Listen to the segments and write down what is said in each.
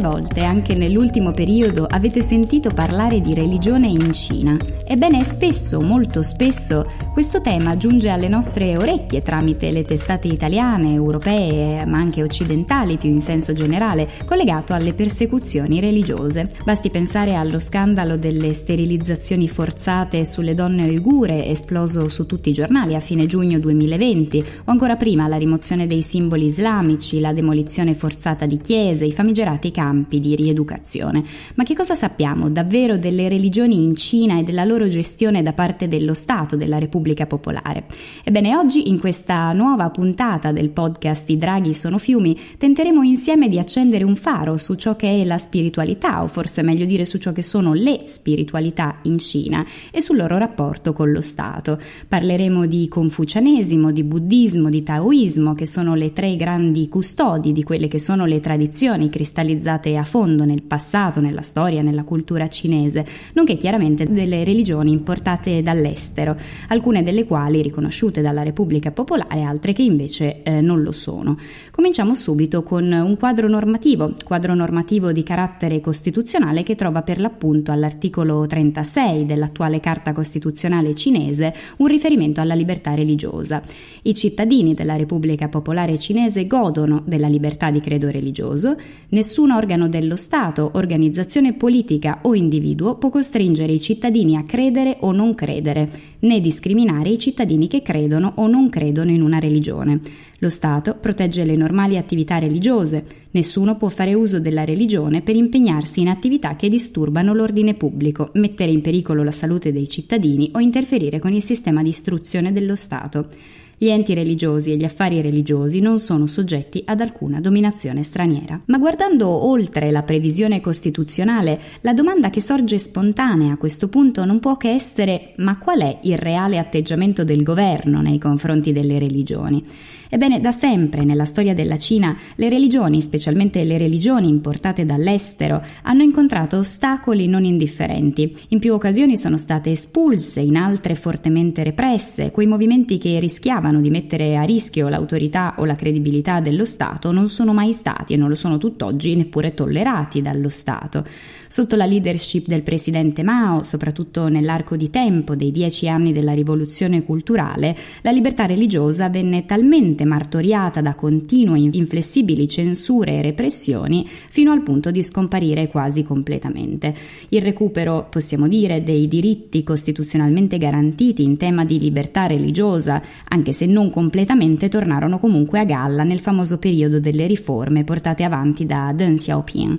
volte anche nell'ultimo periodo avete sentito parlare di religione in Cina? Ebbene, spesso, molto spesso, questo tema giunge alle nostre orecchie tramite le testate italiane, europee, ma anche occidentali più in senso generale, collegato alle persecuzioni religiose. Basti pensare allo scandalo delle sterilizzazioni forzate sulle donne uigure esploso su tutti i giornali a fine giugno 2020, o ancora prima la rimozione dei simboli islamici, la demolizione forzata di chiese, i famigerati campi di rieducazione. Ma che cosa sappiamo davvero delle religioni in Cina e della loro gestione da parte dello Stato, della Repubblica Repubblica Popolare. Ebbene, oggi in questa nuova puntata del podcast I draghi sono fiumi tenteremo insieme di accendere un faro su ciò che è la spiritualità, o forse meglio dire su ciò che sono le spiritualità in Cina e sul loro rapporto con lo Stato. Parleremo di confucianesimo, di buddismo, di taoismo, che sono le tre grandi custodi di quelle che sono le tradizioni cristallizzate a fondo nel passato, nella storia, nella cultura cinese, nonché chiaramente delle religioni importate dall'estero. Alcune alcune delle quali riconosciute dalla Repubblica Popolare, altre che invece eh, non lo sono. Cominciamo subito con un quadro normativo, quadro normativo di carattere costituzionale che trova per l'appunto all'articolo 36 dell'attuale Carta Costituzionale cinese un riferimento alla libertà religiosa. I cittadini della Repubblica Popolare Cinese godono della libertà di credo religioso, nessun organo dello Stato, organizzazione politica o individuo può costringere i cittadini a credere o non credere né discriminare i cittadini che credono o non credono in una religione. Lo Stato protegge le normali attività religiose, nessuno può fare uso della religione per impegnarsi in attività che disturbano l'ordine pubblico, mettere in pericolo la salute dei cittadini o interferire con il sistema di istruzione dello Stato. Gli enti religiosi e gli affari religiosi non sono soggetti ad alcuna dominazione straniera. Ma guardando oltre la previsione costituzionale, la domanda che sorge spontanea a questo punto non può che essere ma qual è il reale atteggiamento del governo nei confronti delle religioni? Ebbene, da sempre nella storia della Cina le religioni, specialmente le religioni importate dall'estero, hanno incontrato ostacoli non indifferenti. In più occasioni sono state espulse, in altre fortemente represse, quei movimenti che rischiavano di mettere a rischio l'autorità o la credibilità dello Stato non sono mai stati e non lo sono tutt'oggi neppure tollerati dallo Stato. Sotto la leadership del presidente Mao, soprattutto nell'arco di tempo dei dieci anni della rivoluzione culturale, la libertà religiosa venne talmente martoriata da continue inflessibili censure e repressioni fino al punto di scomparire quasi completamente. Il recupero, possiamo dire, dei diritti costituzionalmente garantiti in tema di libertà religiosa, anche se non completamente, tornarono comunque a galla nel famoso periodo delle riforme portate avanti da Deng Xiaoping.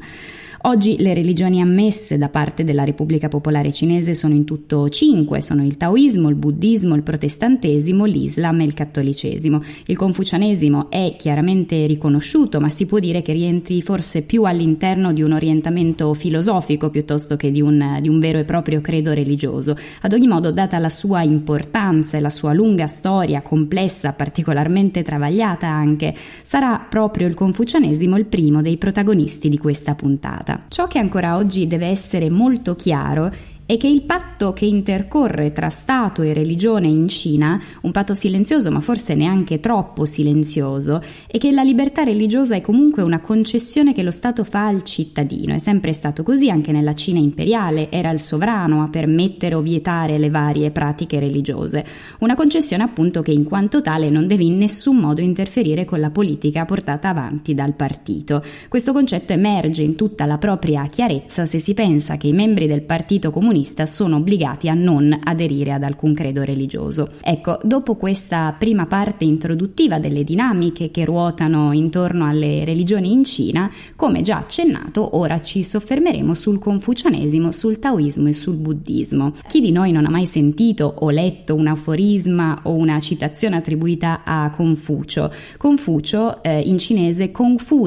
Oggi le religioni ammesse da parte della Repubblica Popolare Cinese sono in tutto cinque, sono il taoismo, il buddismo, il protestantesimo, l'islam e il cattolicesimo. Il confucianesimo è chiaramente riconosciuto, ma si può dire che rientri forse più all'interno di un orientamento filosofico piuttosto che di un, di un vero e proprio credo religioso. Ad ogni modo, data la sua importanza e la sua lunga storia complessa, particolarmente travagliata anche, sarà proprio il confucianesimo il primo dei protagonisti di questa puntata. Ciò che ancora oggi deve essere molto chiaro è che il patto che intercorre tra Stato e religione in Cina, un patto silenzioso ma forse neanche troppo silenzioso, è che la libertà religiosa è comunque una concessione che lo Stato fa al cittadino. È sempre stato così anche nella Cina imperiale, era il sovrano a permettere o vietare le varie pratiche religiose. Una concessione appunto che in quanto tale non deve in nessun modo interferire con la politica portata avanti dal partito. Questo concetto emerge in tutta la propria chiarezza se si pensa che i membri del Partito Comunista autonomista sono obbligati a non aderire ad alcun credo religioso. Ecco, dopo questa prima parte introduttiva delle dinamiche che ruotano intorno alle religioni in Cina, come già accennato, ora ci soffermeremo sul confucianesimo, sul taoismo e sul buddismo. Chi di noi non ha mai sentito o letto un aforisma o una citazione attribuita a Confucio? Confucio eh, in cinese Confuzi,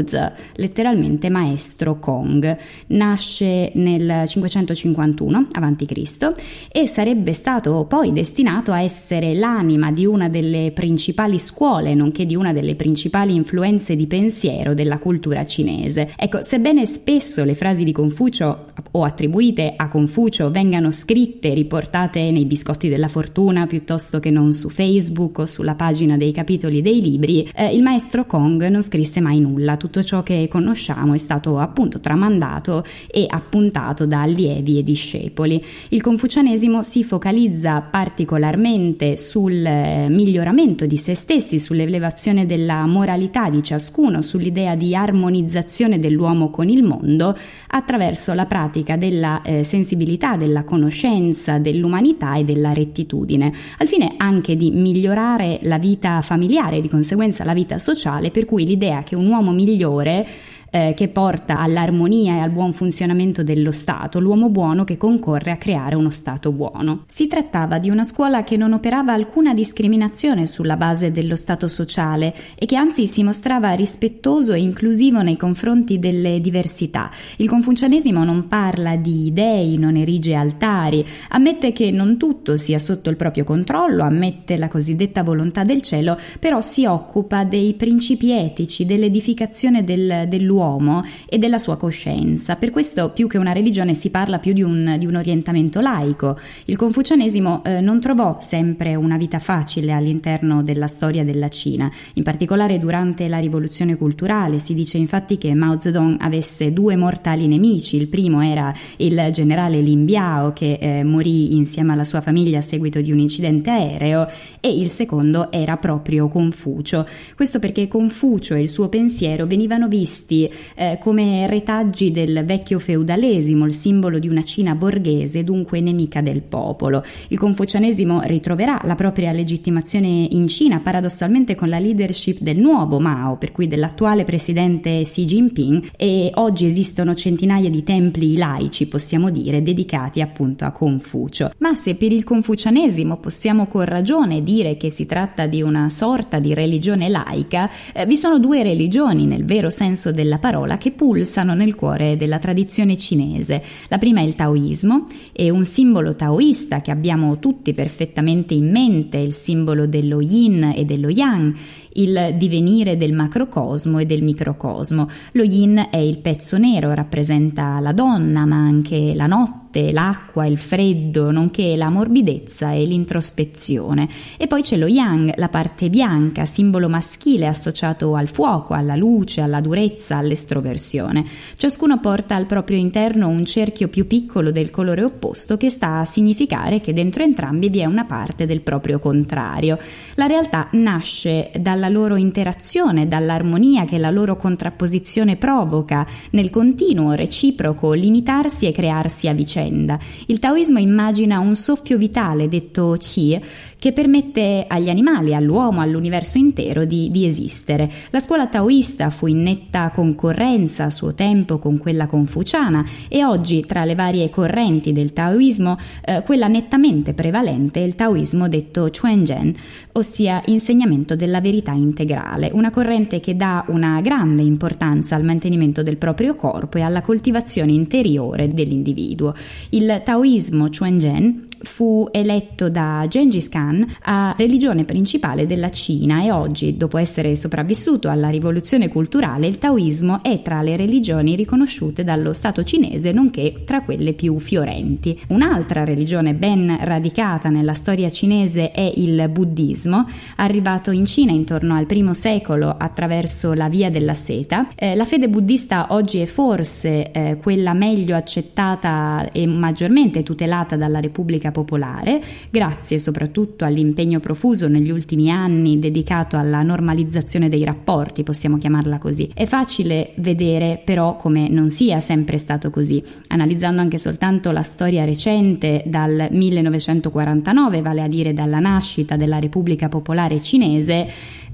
letteralmente maestro Kong, nasce nel 551 a.C a.C. e sarebbe stato poi destinato a essere l'anima di una delle principali scuole, nonché di una delle principali influenze di pensiero della cultura cinese. Ecco, sebbene spesso le frasi di Confucio o attribuite a Confucio vengano scritte, e riportate nei biscotti della fortuna piuttosto che non su Facebook o sulla pagina dei capitoli dei libri, eh, il maestro Kong non scrisse mai nulla, tutto ciò che conosciamo è stato appunto tramandato e appuntato da allievi e discepoli secoli. Il confucianesimo si focalizza particolarmente sul eh, miglioramento di se stessi, sull'elevazione della moralità di ciascuno, sull'idea di armonizzazione dell'uomo con il mondo attraverso la pratica della eh, sensibilità, della conoscenza, dell'umanità e della rettitudine, al fine anche di migliorare la vita familiare e di conseguenza la vita sociale, per cui l'idea che un uomo migliore eh, che porta all'armonia e al buon funzionamento dello Stato, l'uomo buono che concorre a creare uno Stato buono. Si trattava di una scuola che non operava alcuna discriminazione sulla base dello Stato sociale e che anzi si mostrava rispettoso e inclusivo nei confronti delle diversità. Il confucianesimo non parla di dei, non erige altari, ammette che non tutto sia sotto il proprio controllo, ammette la cosiddetta volontà del cielo, però si occupa dei principi etici, dell'edificazione del, dell'uomo dell'uomo e della sua coscienza. Per questo più che una religione si parla più di un, di un orientamento laico. Il confucianesimo eh, non trovò sempre una vita facile all'interno della storia della Cina, in particolare durante la rivoluzione culturale si dice infatti che Mao Zedong avesse due mortali nemici, il primo era il generale Lin Biao che eh, morì insieme alla sua famiglia a seguito di un incidente aereo e il secondo era proprio Confucio. Questo perché Confucio e il suo pensiero venivano visti eh, come retaggi del vecchio feudalesimo, il simbolo di una Cina borghese, dunque nemica del popolo. Il confucianesimo ritroverà la propria legittimazione in Cina, paradossalmente con la leadership del nuovo Mao, per cui dell'attuale presidente Xi Jinping, e oggi esistono centinaia di templi laici, possiamo dire, dedicati appunto a Confucio. Ma se per il confucianesimo possiamo con ragione dire che si tratta di una sorta di religione laica, eh, vi sono due religioni nel vero senso della parola che pulsano nel cuore della tradizione cinese. La prima è il taoismo e un simbolo taoista che abbiamo tutti perfettamente in mente, il simbolo dello yin e dello yang, il divenire del macrocosmo e del microcosmo. Lo yin è il pezzo nero, rappresenta la donna ma anche la notte forte, l'acqua, il freddo, nonché la morbidezza e l'introspezione. E poi c'è lo yang, la parte bianca, simbolo maschile associato al fuoco, alla luce, alla durezza, all'estroversione. Ciascuno porta al proprio interno un cerchio più piccolo del colore opposto che sta a significare che dentro entrambi vi è una parte del proprio contrario. La realtà nasce dalla loro interazione, dall'armonia che la loro contrapposizione provoca, nel continuo, reciproco, limitarsi e crearsi a vicenda vicenda. Il taoismo immagina un soffio vitale, detto qi, che permette agli animali, all'uomo, all'universo intero di, di esistere. La scuola taoista fu in netta concorrenza a suo tempo con quella confuciana e oggi tra le varie correnti del taoismo eh, quella nettamente prevalente è il taoismo detto Chuanzhen, ossia insegnamento della verità integrale, una corrente che dà una grande importanza al mantenimento del proprio corpo e alla coltivazione interiore dell'individuo. Il taoismo Chuanzhen fu eletto da Gengis Khan a religione principale della Cina e oggi, dopo essere sopravvissuto alla rivoluzione culturale, il taoismo è tra le religioni riconosciute dallo Stato cinese, nonché tra quelle più fiorenti. Un'altra religione ben radicata nella storia cinese è il buddismo, arrivato in Cina intorno al I secolo attraverso la via della seta. Eh, la fede buddista oggi è forse eh, quella meglio accettata e maggiormente tutelata dalla Repubblica popolare, grazie soprattutto all'impegno profuso negli ultimi anni dedicato alla normalizzazione dei rapporti, possiamo chiamarla così. È facile vedere però come non sia sempre stato così. Analizzando anche soltanto la storia recente dal 1949, vale a dire dalla nascita della Repubblica Popolare Cinese,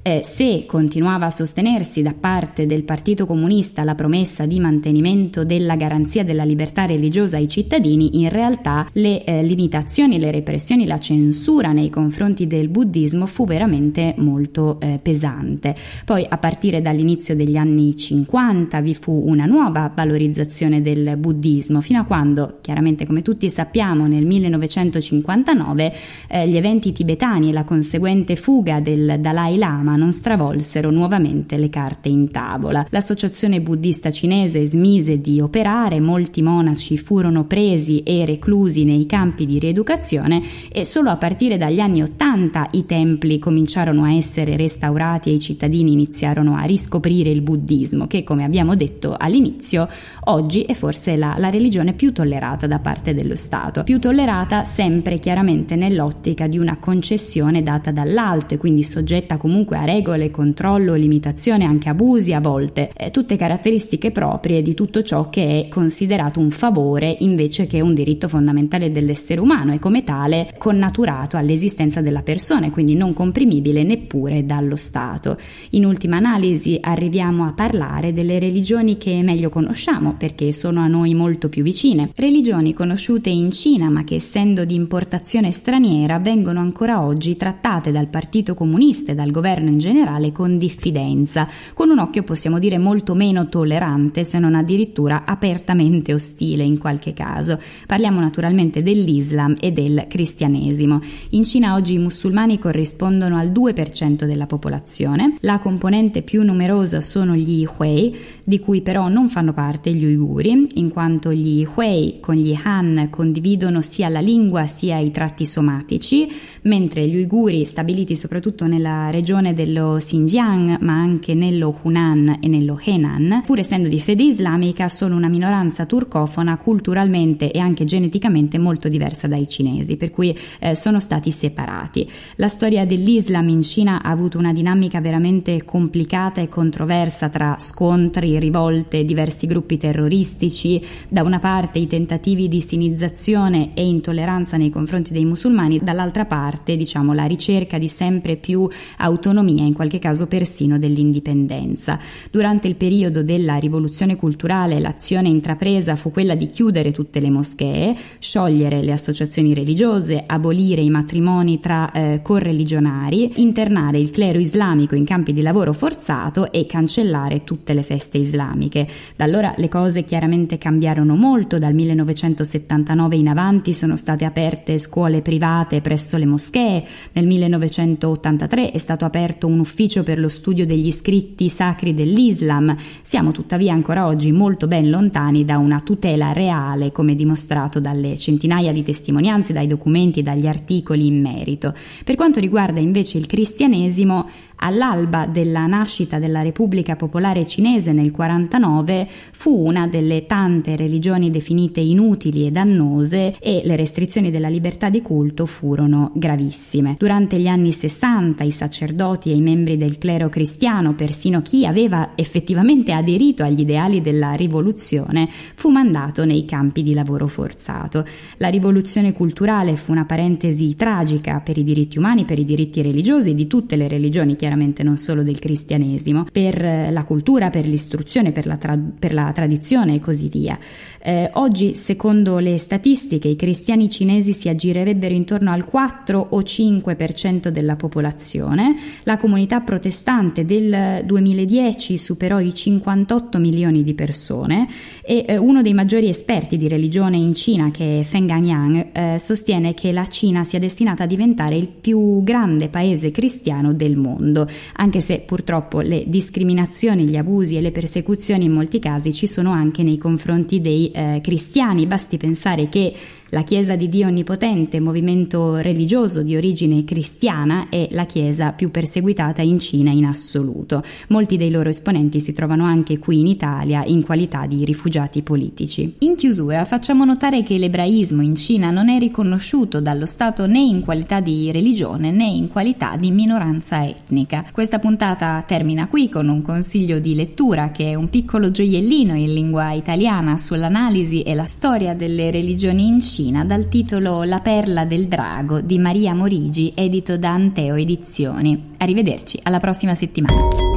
eh, se continuava a sostenersi da parte del Partito Comunista la promessa di mantenimento della garanzia della libertà religiosa ai cittadini, in realtà le eh, limitazioni, le repressioni, la censura nei confronti del buddismo fu veramente molto eh, pesante. Poi a partire dall'inizio degli anni 50 vi fu una nuova valorizzazione del buddismo, fino a quando, chiaramente come tutti sappiamo, nel 1959 eh, gli eventi tibetani e la conseguente fuga del Dalai Lama ma non stravolsero nuovamente le carte in tavola. L'associazione buddista cinese smise di operare, molti monaci furono presi e reclusi nei campi di rieducazione e solo a partire dagli anni Ottanta i templi cominciarono a essere restaurati e i cittadini iniziarono a riscoprire il buddismo, che come abbiamo detto all'inizio, oggi è forse la, la religione più tollerata da parte dello Stato, più tollerata sempre chiaramente nell'ottica di una concessione data dall'alto e quindi soggetta comunque a tra regole, controllo, limitazione, anche abusi a volte, eh, tutte caratteristiche proprie di tutto ciò che è considerato un favore invece che un diritto fondamentale dell'essere umano e come tale connaturato all'esistenza della persona e quindi non comprimibile neppure dallo Stato. In ultima analisi arriviamo a parlare delle religioni che meglio conosciamo perché sono a noi molto più vicine, religioni conosciute in Cina ma che essendo di importazione straniera vengono ancora oggi trattate dal Partito Comunista e dal governo in generale con diffidenza, con un occhio possiamo dire molto meno tollerante se non addirittura apertamente ostile in qualche caso. Parliamo naturalmente dell'Islam e del cristianesimo. In Cina oggi i musulmani corrispondono al 2% della popolazione, la componente più numerosa sono gli Hui, di cui però non fanno parte gli Uiguri, in quanto gli Hui con gli Han condividono sia la lingua sia i tratti somatici, mentre gli Uiguri, stabiliti soprattutto nella regione del dello Xinjiang, ma anche nello Hunan e nello Henan, pur essendo di fede islamica, sono una minoranza turcofona culturalmente e anche geneticamente molto diversa dai cinesi, per cui eh, sono stati separati. La storia dell'Islam in Cina ha avuto una dinamica veramente complicata e controversa tra scontri, rivolte, diversi gruppi terroristici, da una parte i tentativi di sinizzazione e intolleranza nei confronti dei musulmani, dall'altra parte diciamo la ricerca di sempre più autonomia dell'autonomia, in qualche caso persino dell'indipendenza. Durante il periodo della rivoluzione culturale l'azione intrapresa fu quella di chiudere tutte le moschee, sciogliere le associazioni religiose, abolire i matrimoni tra eh, correligionari, internare il clero islamico in campi di lavoro forzato e cancellare tutte le feste islamiche. Da allora le cose chiaramente cambiarono molto, dal 1979 in avanti sono state aperte scuole private presso le moschee, nel 1983 è stato aperto aperto un ufficio per lo studio degli scritti sacri dell'Islam, siamo tuttavia ancora oggi molto ben lontani da una tutela reale, come dimostrato dalle centinaia di testimonianze, dai documenti e dagli articoli in merito. Per quanto riguarda invece il cristianesimo, all'alba della nascita della Repubblica Popolare Cinese nel 49 fu una delle tante religioni definite inutili e dannose e le restrizioni della libertà di culto furono gravissime. Durante gli anni 60 i sacerdoti e i membri del clero cristiano, persino chi aveva effettivamente aderito agli ideali della rivoluzione, fu mandato nei campi di lavoro forzato. La rivoluzione culturale fu una parentesi tragica per i diritti umani, per i diritti religiosi di tutte le religioni chiaramente veramente non solo del cristianesimo, per eh, la cultura, per l'istruzione, per la, tra- per la tradizione e così via. Eh, oggi, secondo le statistiche, i cristiani cinesi si aggirerebbero intorno al 4 o 5% della popolazione, la comunità protestante del 2010 superò i 58 milioni di persone e eh, uno dei maggiori esperti di religione in Cina, che è Feng Yang, eh, sostiene che la Cina sia destinata a diventare il più grande paese cristiano del mondo mondo, anche se purtroppo le discriminazioni, gli abusi e le persecuzioni in molti casi ci sono anche nei confronti dei eh, cristiani. Basti pensare che la Chiesa di Dio Onnipotente, movimento religioso di origine cristiana, è la Chiesa più perseguitata in Cina in assoluto. Molti dei loro esponenti si trovano anche qui in Italia in qualità di rifugiati politici. In chiusura facciamo notare che l'ebraismo in Cina non è riconosciuto dallo Stato né in qualità di religione né in qualità di minoranza etnica. Questa puntata termina qui con un consiglio di lettura che è un piccolo gioiellino in lingua italiana sull'analisi e la storia delle religioni in Cina Officina dal titolo La perla del drago di Maria Morigi, edito da Anteo Edizioni. Arrivederci alla prossima settimana.